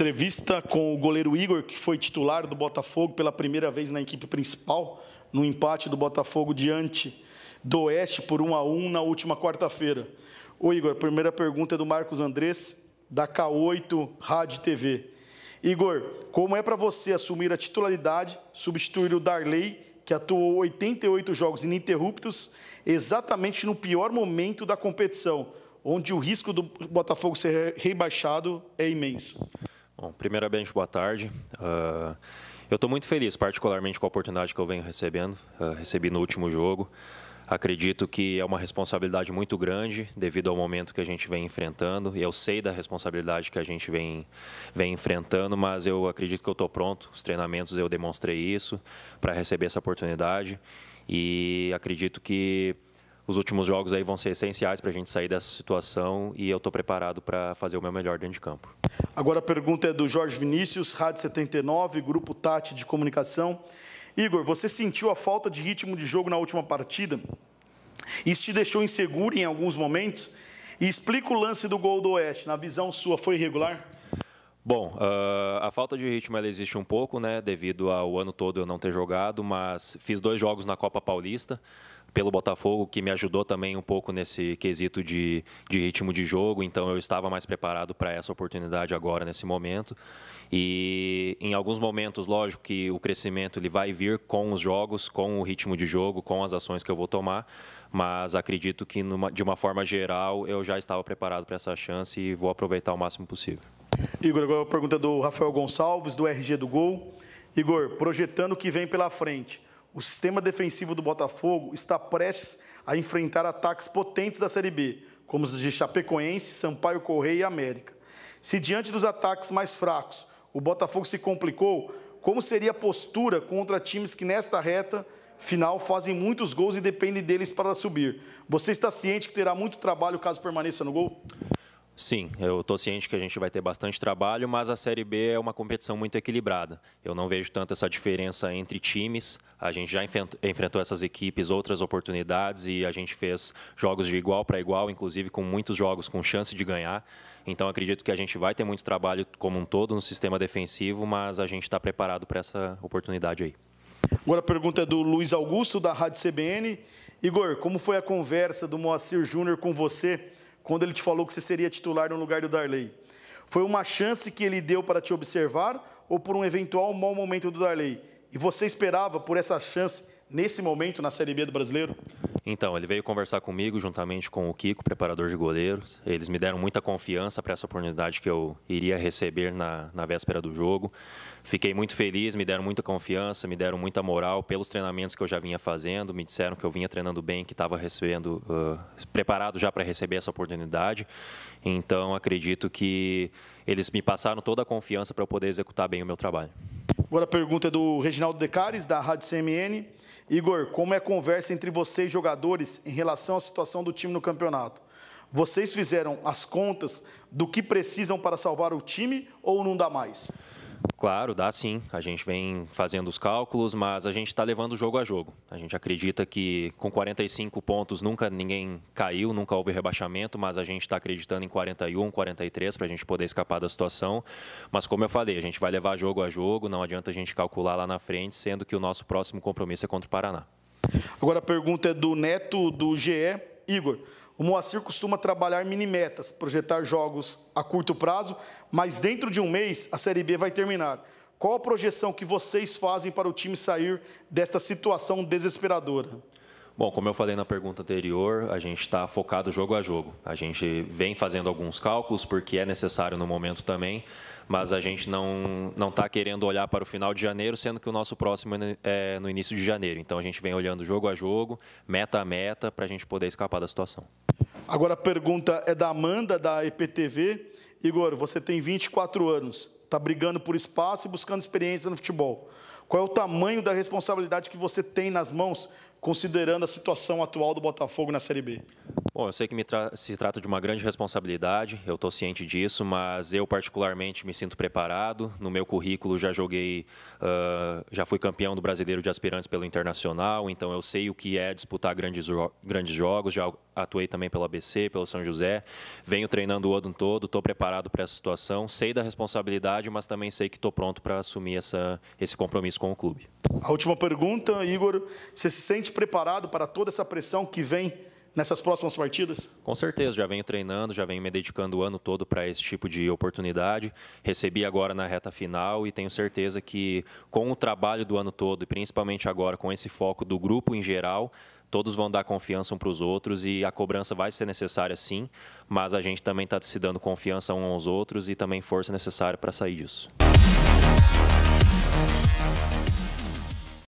entrevista com o goleiro Igor, que foi titular do Botafogo pela primeira vez na equipe principal, no empate do Botafogo diante do Oeste por 1 a 1 na última quarta-feira. Ô Igor, primeira pergunta é do Marcos Andrés, da K8 Rádio TV. Igor, como é para você assumir a titularidade, substituir o Darley, que atuou 88 jogos ininterruptos, exatamente no pior momento da competição, onde o risco do Botafogo ser rebaixado é imenso? Bom, primeiramente, boa tarde. Uh, eu estou muito feliz, particularmente com a oportunidade que eu venho recebendo, uh, recebi no último jogo. Acredito que é uma responsabilidade muito grande devido ao momento que a gente vem enfrentando. Eu sei da responsabilidade que a gente vem, vem enfrentando, mas eu acredito que eu estou pronto. Os treinamentos eu demonstrei isso para receber essa oportunidade e acredito que os últimos jogos aí vão ser essenciais para a gente sair dessa situação e eu estou preparado para fazer o meu melhor dentro de campo. Agora a pergunta é do Jorge Vinícius, Rádio 79, Grupo Tati de Comunicação. Igor, você sentiu a falta de ritmo de jogo na última partida? Isso te deixou inseguro em alguns momentos? E explica o lance do gol do Oeste. Na visão sua, foi irregular? Bom, ah, a falta de ritmo ela existe um pouco, né? Devido ao ano todo eu não ter jogado, mas fiz dois jogos na Copa Paulista pelo Botafogo, que me ajudou também um pouco nesse quesito de, de ritmo de jogo, então eu estava mais preparado para essa oportunidade agora, nesse momento. E em alguns momentos, lógico que o crescimento ele vai vir com os jogos, com o ritmo de jogo, com as ações que eu vou tomar, mas acredito que numa, de uma forma geral eu já estava preparado para essa chance e vou aproveitar o máximo possível. Igor, agora a pergunta do Rafael Gonçalves, do RG do Gol. Igor, projetando o que vem pela frente, o sistema defensivo do Botafogo está prestes a enfrentar ataques potentes da Série B, como os de Chapecoense, Sampaio Correia e América. Se diante dos ataques mais fracos o Botafogo se complicou, como seria a postura contra times que nesta reta final fazem muitos gols e dependem deles para subir? Você está ciente que terá muito trabalho caso permaneça no gol? Sim, eu estou ciente que a gente vai ter bastante trabalho, mas a Série B é uma competição muito equilibrada. Eu não vejo tanto essa diferença entre times. A gente já enfrentou essas equipes, outras oportunidades e a gente fez jogos de igual para igual, inclusive com muitos jogos com chance de ganhar. Então acredito que a gente vai ter muito trabalho como um todo no sistema defensivo, mas a gente está preparado para essa oportunidade aí. Agora a pergunta é do Luiz Augusto, da Rádio CBN. Igor, como foi a conversa do Moacir Júnior com você quando ele te falou que você seria titular no lugar do Darley? Foi uma chance que ele deu para te observar ou por um eventual mau momento do Darley? E você esperava por essa chance nesse momento na Série B do Brasileiro? Então, ele veio conversar comigo juntamente com o Kiko, preparador de goleiros. Eles me deram muita confiança para essa oportunidade que eu iria receber na, na véspera do jogo. Fiquei muito feliz, me deram muita confiança, me deram muita moral pelos treinamentos que eu já vinha fazendo. Me disseram que eu vinha treinando bem, que estava recebendo, uh, preparado já para receber essa oportunidade. Então, acredito que eles me passaram toda a confiança para eu poder executar bem o meu trabalho. Agora a pergunta é do Reginaldo Decares, da Rádio CMN. Igor, como é a conversa entre vocês, jogadores, em relação à situação do time no campeonato? Vocês fizeram as contas do que precisam para salvar o time ou não dá mais? Claro, dá sim. A gente vem fazendo os cálculos, mas a gente está levando jogo a jogo. A gente acredita que com 45 pontos nunca ninguém caiu, nunca houve rebaixamento, mas a gente está acreditando em 41, 43 para a gente poder escapar da situação. Mas como eu falei, a gente vai levar jogo a jogo, não adianta a gente calcular lá na frente, sendo que o nosso próximo compromisso é contra o Paraná. Agora a pergunta é do Neto do GE. Igor, o Moacir costuma trabalhar mini-metas, projetar jogos a curto prazo, mas dentro de um mês a Série B vai terminar. Qual a projeção que vocês fazem para o time sair desta situação desesperadora? Bom, como eu falei na pergunta anterior, a gente está focado jogo a jogo. A gente vem fazendo alguns cálculos, porque é necessário no momento também, mas a gente não está querendo olhar para o final de janeiro, sendo que o nosso próximo é, é no início de janeiro. Então a gente vem olhando jogo a jogo, meta a meta, para a gente poder escapar da situação. Agora a pergunta é da Amanda, da EPTV. Igor, você tem 24 anos está brigando por espaço e buscando experiência no futebol. Qual é o tamanho da responsabilidade que você tem nas mãos, considerando a situação atual do Botafogo na Série B? Bom, eu sei que tra se trata de uma grande responsabilidade, eu estou ciente disso, mas eu particularmente me sinto preparado. No meu currículo já joguei, uh, já fui campeão do Brasileiro de Aspirantes pelo Internacional, então eu sei o que é disputar grandes, jo grandes jogos, já atuei também pelo ABC, pelo São José, venho treinando o ano todo, estou preparado para essa situação, sei da responsabilidade, mas também sei que estou pronto para assumir essa, esse compromisso com o clube. A última pergunta, Igor, você se sente preparado para toda essa pressão que vem nessas próximas partidas? Com certeza, já venho treinando, já venho me dedicando o ano todo para esse tipo de oportunidade. Recebi agora na reta final e tenho certeza que com o trabalho do ano todo e principalmente agora com esse foco do grupo em geral, todos vão dar confiança um para os outros e a cobrança vai ser necessária sim, mas a gente também está se dando confiança uns aos outros e também força necessária para sair disso.